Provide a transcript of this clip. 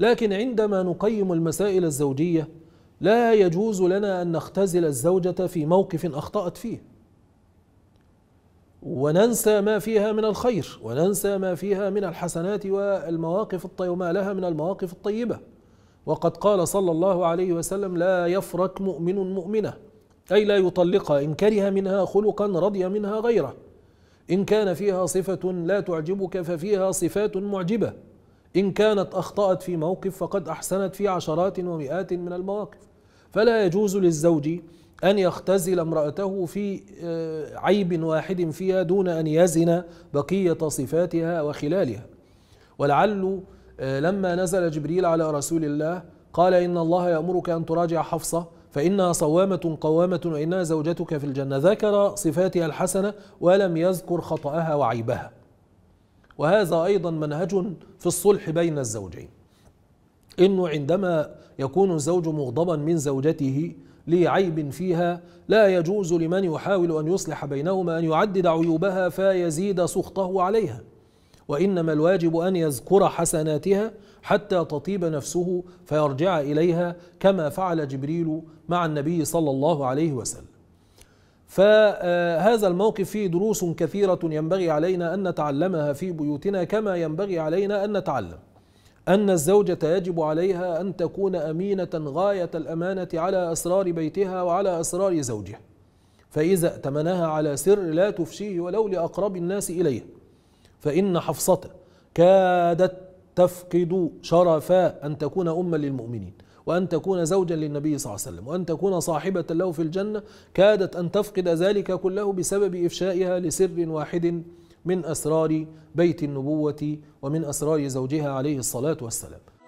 لكن عندما نقيم المسائل الزوجية لا يجوز لنا أن نختزل الزوجة في موقف أخطأت فيه وننسى ما فيها من الخير وننسى ما فيها من الحسنات والمواقف وما لها من المواقف الطيبة وقد قال صلى الله عليه وسلم لا يفرك مؤمن مؤمنة أي لا يطلقها إن كره منها خلقا رضي منها غيره إن كان فيها صفة لا تعجبك ففيها صفات معجبة إن كانت أخطأت في موقف فقد أحسنت في عشرات ومئات من المواقف فلا يجوز للزوج أن يختزل امرأته في آه، عيب واحد فيها دون أن يزن بقية صفاتها وخلالها ولعل آه، لما نزل جبريل على رسول الله قال إن الله يأمرك أن تراجع حفصة فإنها صوامة قوامة وإنها زوجتك في الجنة ذكر صفاتها الحسنة ولم يذكر خطأها وعيبها وهذا أيضا منهج في الصلح بين الزوجين إنه عندما يكون الزوج مغضبا من زوجته لعيب فيها لا يجوز لمن يحاول أن يصلح بينهما أن يعدد عيوبها فيزيد سخطه عليها وإنما الواجب أن يذكر حسناتها حتى تطيب نفسه فيرجع إليها كما فعل جبريل مع النبي صلى الله عليه وسلم فهذا الموقف فيه دروس كثيرة ينبغي علينا أن نتعلمها في بيوتنا كما ينبغي علينا أن نتعلم أن الزوجة يجب عليها أن تكون أمينة غاية الأمانة على أسرار بيتها وعلى أسرار زوجها فإذا ائتمنها على سر لا تفشيه ولو لأقرب الناس إليه فإن حفصة كادت تفقد شرفا أن تكون أما للمؤمنين وأن تكون زوجا للنبي صلى الله عليه وسلم وأن تكون صاحبة له في الجنة كادت أن تفقد ذلك كله بسبب إفشائها لسر واحد من أسرار بيت النبوة ومن أسرار زوجها عليه الصلاة والسلام